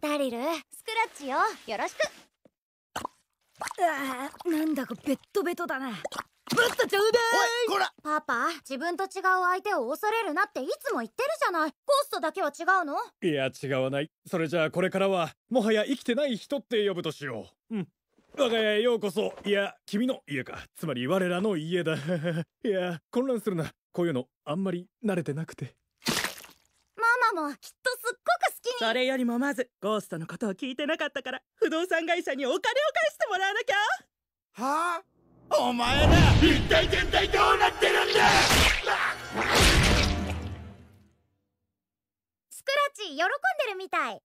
ダリルスクラッチよよろしくなんだかベットベトだなぶっとちょうだいこらパパ自分と違う相手を恐れるなっていつも言ってるじゃないコストだけは違うのいや違わないそれじゃあこれからはもはや生きてない人って呼ぶとしよううん我が家へようこそいや君の家かつまり我らの家だ いや混乱するなこういうのあんまり慣れてなくてママもきっそれよりもまずゴーストのことを聞いてなかったから不動産会社にお金を返してもらわなきゃはあお前ら一体全体どうなってるんだスクラッチ喜んでるみたい